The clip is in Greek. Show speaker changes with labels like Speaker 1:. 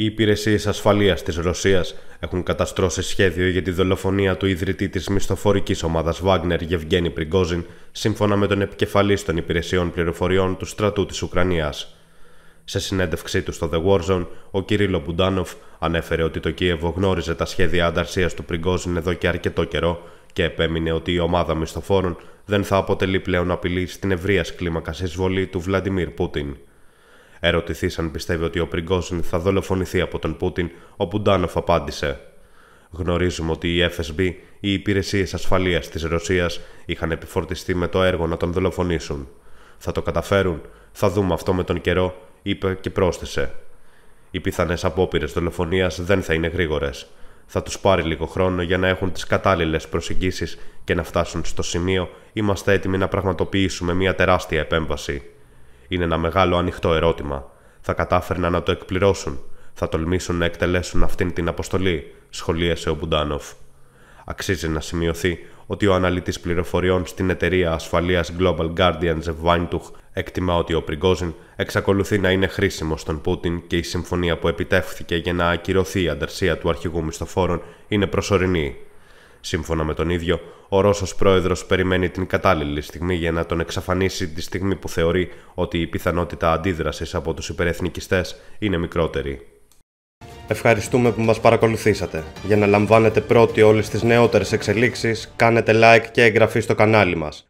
Speaker 1: Οι υπηρεσίες ασφαλείας της Ρωσίας έχουν καταστρώσει σχέδιο για τη δολοφονία του ιδρυτή της μισθοφορικής ομάδας Βάγνερ Γευγένη Πριγκόζιν, σύμφωνα με τον επικεφαλής των υπηρεσιών πληροφοριών του στρατού της Ουκρανίας. Σε συνέντευξή του στο The Warzone, ο Κυρίλο Μπουντάνοφ ανέφερε ότι το Κίεβο γνώριζε τα σχέδια ανταρσίας του Πριγκόζιν εδώ και αρκετό καιρό και επέμεινε ότι η ομάδα μισθοφόρων δεν θα αποτελεί πλέον απειλή στην ευρεία κλίμακα εισβολή του Βλαντιμίρ Πούτιν. Ερωτηθείς αν πιστεύει ότι ο Πριγκόζιν θα δολοφονηθεί από τον Πούτιν, ο Πουντάνοφ απάντησε. Γνωρίζουμε ότι η FSB, οι υπηρεσίες ασφαλείας της Ρωσίας, είχαν επιφορτιστεί με το έργο να τον δολοφονήσουν. Θα το καταφέρουν, θα δούμε αυτό με τον καιρό, είπε και πρόσθεσε. Οι πιθανές απόπειρες δολοφονίας δεν θα είναι γρήγορες. Θα τους πάρει λίγο χρόνο για να έχουν τις κατάλληλες προσεγγίσεις και να φτάσουν στο σημείο είμαστε έτοιμοι να πραγματοποιήσουμε μια τεράστια επέμβαση είναι ένα μεγάλο ανοιχτό ερώτημα. Θα κατάφερναν να το εκπληρώσουν. Θα τολμήσουν να εκτελέσουν αυτήν την αποστολή, σχολίασε ο Μπουντάνοφ. Αξίζει να σημειωθεί ότι ο αναλυτής πληροφοριών στην εταιρεία ασφαλείας Global Guardians of Weintuch εκτιμά ότι ο Πριγκόζιν εξακολουθεί να είναι χρήσιμος στον Πούτιν και η συμφωνία που επιτεύχθηκε για να ακυρωθεί η ανταρσία του αρχηγού μισθοφόρων είναι προσωρινή. Σύμφωνα με τον ίδιο, ο Ρώσος πρόεδρος περιμένει την κατάλληλη στιγμή για να τον εξαφανίσει τη στιγμή που θεωρεί ότι η πιθανότητα αντίδρασης από τους υπερεθνικιστές είναι μικρότερη. Ευχαριστούμε που μας παρακολουθήσατε. Για να λαμβάνετε πρώτοι όλες τις νεότερες εξελίξεις, κάνετε like και εγγραφή στο κανάλι μας.